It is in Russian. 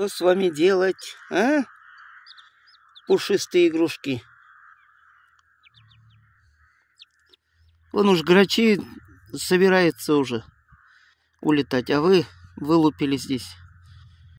Что с вами делать, а? Пушистые игрушки. Вон уж грачи собирается уже улетать, а вы вылупили здесь.